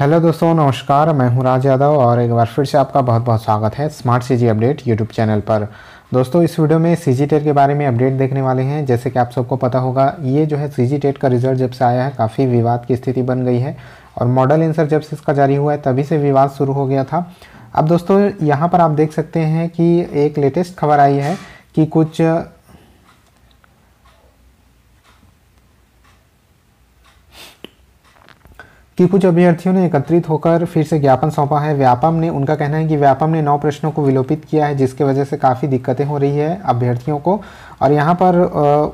hello दोस्तों नमस्कार मैं हूं राज यादव और एक बार फिर से आपका बहुत बहुत स्वागत है smart CG update YouTube channel पर दोस्तों इस वीडियो में सी जी टेट के बारे में अपडेट देखने वाले हैं जैसे कि आप सबको पता होगा ये जो है सी जी टेट का रिजल्ट जब से आया है काफ़ी विवाद की स्थिति बन गई है और मॉडल आंसर जब से इसका जारी हुआ है तभी से विवाद शुरू हो गया था अब दोस्तों यहाँ पर आप देख सकते हैं कि एक लेटेस्ट खबर आई है कि कुछ कि कुछ अभ्यर्थियों ने एकत्रित होकर फिर से ज्ञापन सौंपा है व्यापम ने उनका कहना है कि व्यापम ने नौ प्रश्नों को विलोपित किया है जिसके वजह से काफ़ी दिक्कतें हो रही है अभ्यर्थियों को और यहाँ पर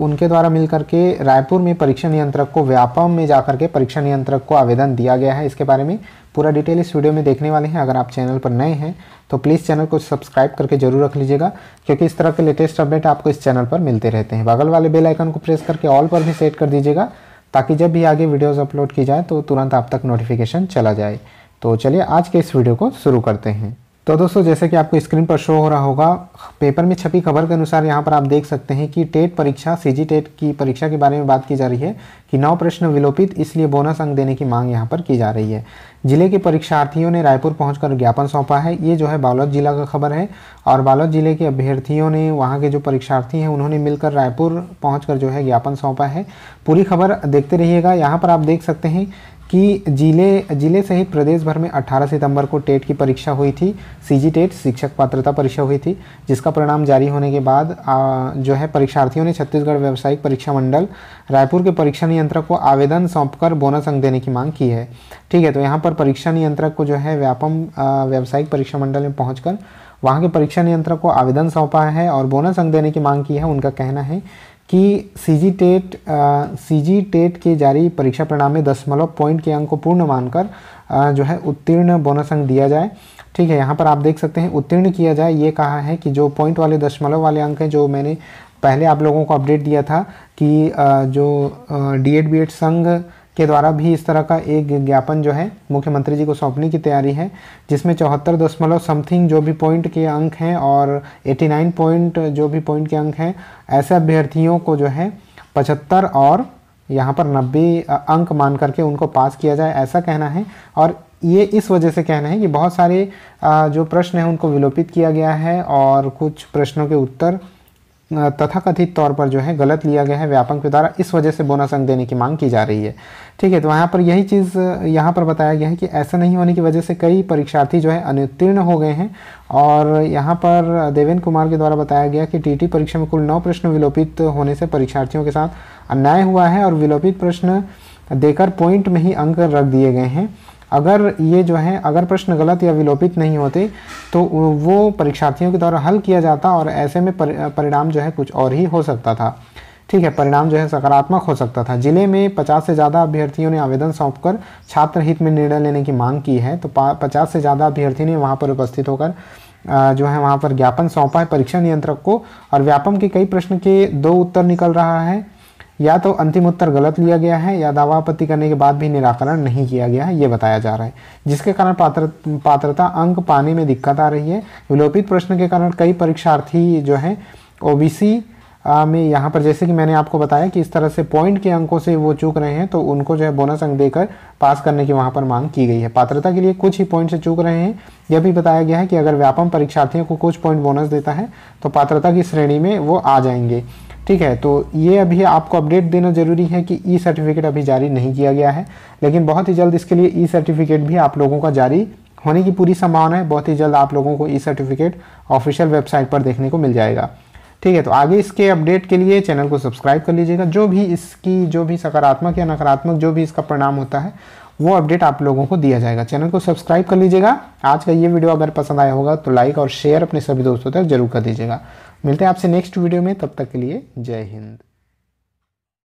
उनके द्वारा मिल करके रायपुर में परीक्षा नियंत्रक को व्यापम में जा करके परीक्षा नियंत्रक को आवेदन दिया गया है इसके बारे में पूरा डिटेल इस वीडियो में देखने वाले हैं अगर आप चैनल पर नए हैं तो प्लीज़ चैनल को सब्सक्राइब करके जरूर रख लीजिएगा क्योंकि इस तरह के लेटेस्ट अपडेट आपको इस चैनल पर मिलते रहते हैं बगल वाले बेल आइकन को प्रेस करके ऑल पर भी सेट कर दीजिएगा ताकि जब भी आगे वीडियोस अपलोड की जाए तो तुरंत आप तक नोटिफिकेशन चला जाए तो चलिए आज के इस वीडियो को शुरू करते हैं तो दोस्तों जैसे कि आपको स्क्रीन पर शो हो रहा होगा पेपर में छपी खबर के अनुसार यहाँ पर आप देख सकते हैं कि टेट परीक्षा सीजी टेट की परीक्षा के बारे में बात की जा रही है कि नौ प्रश्न विलोपित इसलिए बोनस अंक देने की मांग यहाँ पर की जा रही है जिले के परीक्षार्थियों ने रायपुर पहुंचकर ज्ञापन सौंपा है ये जो है बालोद जिला का खबर है और बालोद जिले के अभ्यर्थियों ने वहाँ के जो परीक्षार्थी हैं उन्होंने मिलकर रायपुर पहुँच जो है ज्ञापन सौंपा है पूरी खबर देखते रहिएगा यहाँ पर आप देख सकते हैं कि जिले जिले सहित प्रदेश भर में 18 सितंबर को टेट की परीक्षा हुई थी सीजी टेट शिक्षक पात्रता परीक्षा हुई थी जिसका परिणाम जारी होने के बाद आ, जो है परीक्षार्थियों ने छत्तीसगढ़ व्यावसायिक परीक्षा मंडल रायपुर के परीक्षा नियंत्रक को आवेदन सौंपकर बोनस अंक देने की मांग की है ठीक है तो यहाँ पर परीक्षा नियंत्रक को जो है व्यापम व्यावसायिक परीक्षा मंडल में पहुँच वहाँ के परीक्षा नियंत्रक को आवेदन सौंपा है और बोनस अंक देने की मांग की है उनका कहना है कि सी जी टेट सी जी टेट के जारी परीक्षा परिणाम में दशमलव पॉइंट के अंक को पूर्ण मानकर जो है उत्तीर्ण बोनस अंक दिया जाए ठीक है यहाँ पर आप देख सकते हैं उत्तीर्ण किया जाए ये कहा है कि जो पॉइंट वाले दशमलव वाले अंक हैं जो मैंने पहले आप लोगों को अपडेट दिया था कि जो डी एड बी एड संघ के द्वारा भी इस तरह का एक ज्ञापन जो है मुख्यमंत्री जी को सौंपने की तैयारी है जिसमें चौहत्तर दशमलव समथिंग जो भी पॉइंट के अंक हैं और 89 पॉइंट जो भी पॉइंट के अंक हैं ऐसे अभ्यर्थियों को जो है पचहत्तर और यहाँ पर नब्बे अंक मान करके उनको पास किया जाए ऐसा कहना है और ये इस वजह से कहना है कि बहुत सारे जो प्रश्न हैं उनको विलोपित किया गया है और कुछ प्रश्नों के उत्तर तथाकथित तौर पर जो है गलत लिया गया है व्यापक के द्वारा इस वजह से बोनस अंक देने की मांग की जा रही है ठीक है तो यहाँ पर यही चीज़ यहाँ पर बताया गया है कि ऐसा नहीं होने की वजह से कई परीक्षार्थी जो है अनुत्तीर्ण हो गए हैं और यहाँ पर देवेंद्र कुमार के द्वारा बताया गया कि टीटी परीक्षा में कुल नौ प्रश्न विलोपित होने से परीक्षार्थियों के साथ अन्याय हुआ है और विलोपित प्रश्न देकर पॉइंट में ही अंक रख दिए गए हैं अगर ये जो है अगर प्रश्न गलत या विलोपित नहीं होते तो वो परीक्षार्थियों के द्वारा हल किया जाता और ऐसे में परिणाम जो है कुछ और ही हो सकता था ठीक है परिणाम जो है सकारात्मक हो सकता था जिले में 50 से ज़्यादा अभ्यर्थियों ने आवेदन सौंपकर छात्र हित में निर्णय लेने की मांग की है तो पचास से ज़्यादा अभ्यर्थियों ने वहाँ पर उपस्थित होकर जो है वहाँ पर ज्ञापन सौंपा है परीक्षा नियंत्रक को और व्यापम के कई प्रश्न के दो उत्तर निकल रहा है या तो अंतिम उत्तर गलत लिया गया है या दावा आपत्ति करने के बाद भी निराकरण नहीं किया गया है ये बताया जा रहा है जिसके कारण पात्र पात्रता अंक पाने में दिक्कत आ रही है विलोपित प्रश्न के कारण कई परीक्षार्थी जो है ओबीसी में यहाँ पर जैसे कि मैंने आपको बताया कि इस तरह से पॉइंट के अंकों से वो चूक रहे हैं तो उनको जो है बोनस अंक देकर पास करने की वहाँ पर मांग की गई है पात्रता के लिए कुछ ही पॉइंट से चूक रहे हैं यह भी बताया गया है कि अगर व्यापम परीक्षार्थियों को कुछ पॉइंट बोनस देता है तो पात्रता की श्रेणी में वो आ जाएंगे ठीक है तो ये अभी आपको अपडेट देना ज़रूरी है कि ई सर्टिफिकेट अभी जारी नहीं किया गया है लेकिन बहुत ही जल्द इसके लिए ई सर्टिफिकेट भी आप लोगों का जारी होने की पूरी संभावना है बहुत ही जल्द आप लोगों को ई सर्टिफिकेट ऑफिशियल वेबसाइट पर देखने को मिल जाएगा ठीक है तो आगे इसके अपडेट के लिए चैनल को सब्सक्राइब कर लीजिएगा जो भी इसकी जो भी सकारात्मक या नकारात्मक जो भी इसका परिणाम होता है वो अपडेट आप लोगों को दिया जाएगा चैनल को सब्सक्राइब कर लीजिएगा आज का ये वीडियो अगर पसंद आया होगा तो लाइक और शेयर अपने सभी दोस्तों तक जरूर कर दीजिएगा मिलते हैं आपसे नेक्स्ट वीडियो में तब तक के लिए जय हिंद